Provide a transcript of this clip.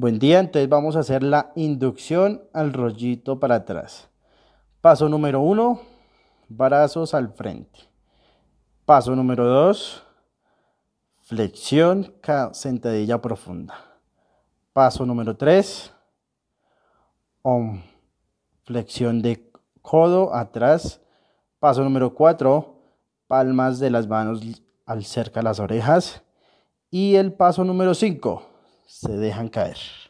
Buen día, entonces vamos a hacer la inducción al rollito para atrás. Paso número uno, brazos al frente. Paso número dos, flexión, sentadilla profunda. Paso número 3, flexión de codo atrás. Paso número 4, palmas de las manos al cerca las orejas. Y el paso número 5, se dejan caer.